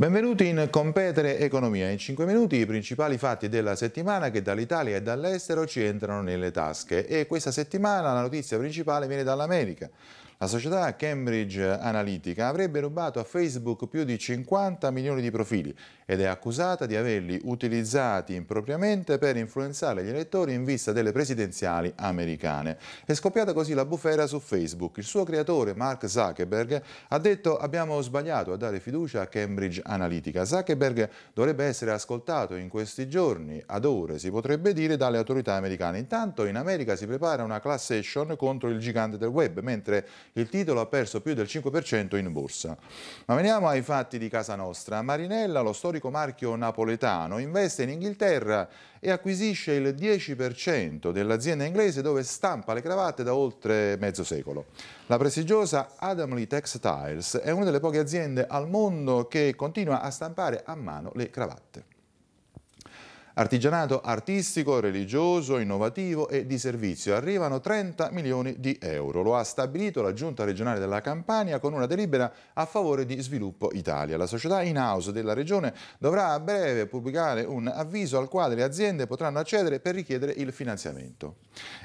Benvenuti in Competere Economia. In 5 minuti i principali fatti della settimana che dall'Italia e dall'estero ci entrano nelle tasche e questa settimana la notizia principale viene dall'America. La società Cambridge Analytica avrebbe rubato a Facebook più di 50 milioni di profili ed è accusata di averli utilizzati impropriamente per influenzare gli elettori in vista delle presidenziali americane. È scoppiata così la bufera su Facebook. Il suo creatore Mark Zuckerberg ha detto abbiamo sbagliato a dare fiducia a Cambridge Analytica. Zuckerberg dovrebbe essere ascoltato in questi giorni, ad ore si potrebbe dire, dalle autorità americane. Intanto in America si prepara una class action contro il gigante del web, mentre il titolo ha perso più del 5% in borsa. Ma veniamo ai fatti di casa nostra. Marinella, lo storico marchio napoletano, investe in Inghilterra e acquisisce il 10% dell'azienda inglese dove stampa le cravatte da oltre mezzo secolo. La prestigiosa Adam Lee Textiles è una delle poche aziende al mondo che continua a stampare a mano le cravatte. Artigianato artistico, religioso, innovativo e di servizio. Arrivano 30 milioni di euro. Lo ha stabilito la Giunta regionale della Campania con una delibera a favore di Sviluppo Italia. La società in-house della regione dovrà a breve pubblicare un avviso al quale le aziende potranno accedere per richiedere il finanziamento.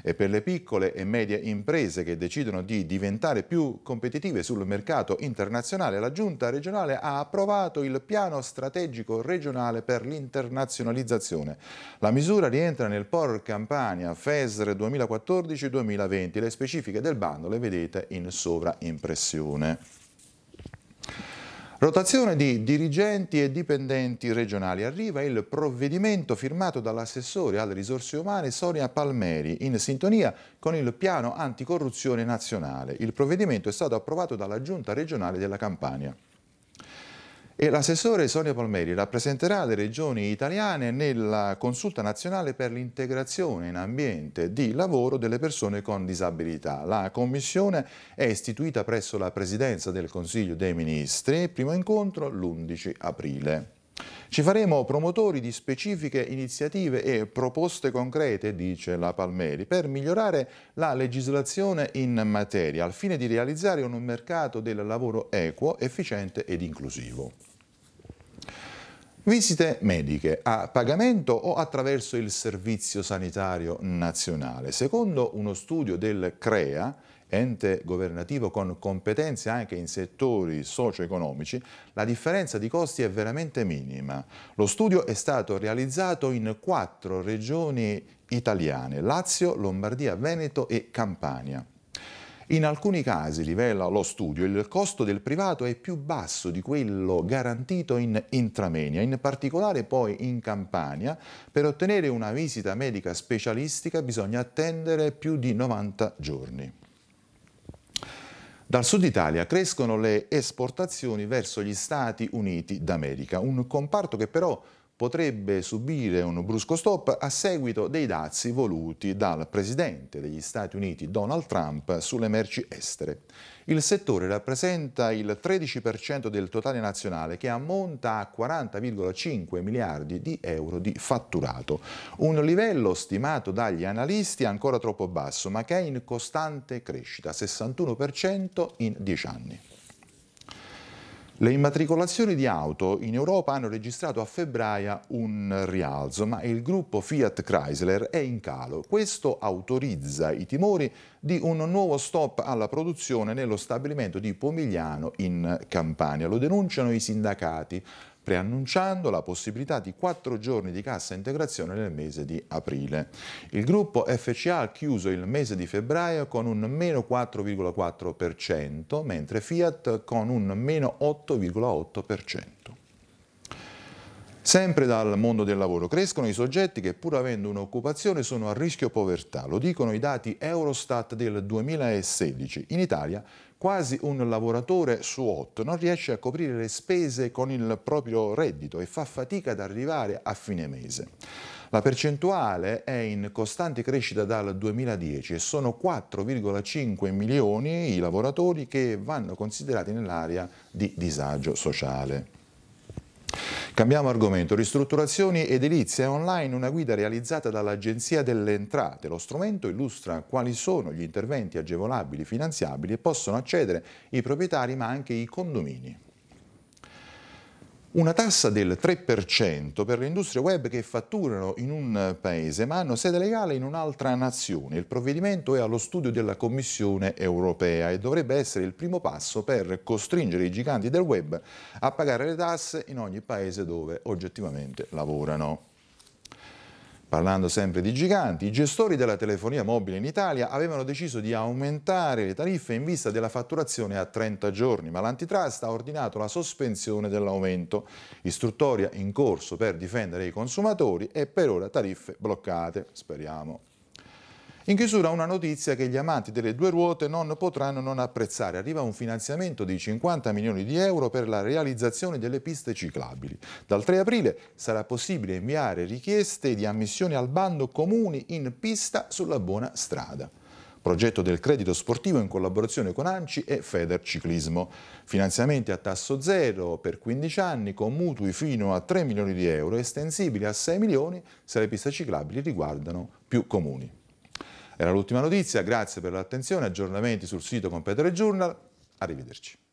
E per le piccole e medie imprese che decidono di diventare più competitive sul mercato internazionale, la Giunta regionale ha approvato il piano strategico regionale per l'internazionalizzazione Commissione. La misura rientra nel POR Campania FESR 2014-2020. Le specifiche del bando le vedete in sovraimpressione. Rotazione di dirigenti e dipendenti regionali. Arriva il provvedimento firmato dall'assessore alle risorse umane Sonia Palmeri in sintonia con il piano anticorruzione nazionale. Il provvedimento è stato approvato dalla giunta regionale della Campania e l'assessore Sonia Palmeri rappresenterà le regioni italiane nella consulta nazionale per l'integrazione in ambiente di lavoro delle persone con disabilità. La commissione è istituita presso la Presidenza del Consiglio dei Ministri, primo incontro l'11 aprile. Ci faremo promotori di specifiche iniziative e proposte concrete, dice la Palmeri, per migliorare la legislazione in materia, al fine di realizzare un mercato del lavoro equo, efficiente ed inclusivo. Visite mediche a pagamento o attraverso il Servizio Sanitario Nazionale. Secondo uno studio del CREA, ente governativo con competenze anche in settori socio-economici, la differenza di costi è veramente minima. Lo studio è stato realizzato in quattro regioni italiane, Lazio, Lombardia, Veneto e Campania. In alcuni casi, rivela lo studio, il costo del privato è più basso di quello garantito in intramenia, in particolare poi in Campania. Per ottenere una visita medica specialistica bisogna attendere più di 90 giorni. Dal sud Italia crescono le esportazioni verso gli Stati Uniti d'America, un comparto che però potrebbe subire un brusco stop a seguito dei dazi voluti dal presidente degli Stati Uniti Donald Trump sulle merci estere. Il settore rappresenta il 13% del totale nazionale che ammonta a 40,5 miliardi di euro di fatturato, un livello stimato dagli analisti ancora troppo basso ma che è in costante crescita, 61% in 10 anni. Le immatricolazioni di auto in Europa hanno registrato a febbraio un rialzo, ma il gruppo Fiat Chrysler è in calo. Questo autorizza i timori di un nuovo stop alla produzione nello stabilimento di Pomigliano in Campania. Lo denunciano i sindacati preannunciando la possibilità di quattro giorni di cassa integrazione nel mese di aprile. Il gruppo FCA ha chiuso il mese di febbraio con un meno 4,4%, mentre Fiat con un meno 8,8%. Sempre dal mondo del lavoro crescono i soggetti che pur avendo un'occupazione sono a rischio povertà, lo dicono i dati Eurostat del 2016. In Italia quasi un lavoratore su otto non riesce a coprire le spese con il proprio reddito e fa fatica ad arrivare a fine mese. La percentuale è in costante crescita dal 2010 e sono 4,5 milioni i lavoratori che vanno considerati nell'area di disagio sociale. Cambiamo argomento. Ristrutturazioni edilizia online, una guida realizzata dall'Agenzia delle Entrate. Lo strumento illustra quali sono gli interventi agevolabili, finanziabili e possono accedere i proprietari ma anche i condomini una tassa del 3% per le industrie web che fatturano in un paese ma hanno sede legale in un'altra nazione. Il provvedimento è allo studio della Commissione europea e dovrebbe essere il primo passo per costringere i giganti del web a pagare le tasse in ogni paese dove oggettivamente lavorano. Parlando sempre di giganti, i gestori della telefonia mobile in Italia avevano deciso di aumentare le tariffe in vista della fatturazione a 30 giorni, ma l'antitrust ha ordinato la sospensione dell'aumento. Istruttoria in corso per difendere i consumatori e per ora tariffe bloccate, speriamo. In chiusura una notizia che gli amanti delle due ruote non potranno non apprezzare. Arriva un finanziamento di 50 milioni di euro per la realizzazione delle piste ciclabili. Dal 3 aprile sarà possibile inviare richieste di ammissione al bando comuni in pista sulla buona strada progetto del credito sportivo in collaborazione con ANCI e Feder Ciclismo. Finanziamenti a tasso zero per 15 anni con mutui fino a 3 milioni di euro estensibili a 6 milioni se le piste ciclabili riguardano più comuni. Era l'ultima notizia, grazie per l'attenzione, aggiornamenti sul sito Competere Journal, arrivederci.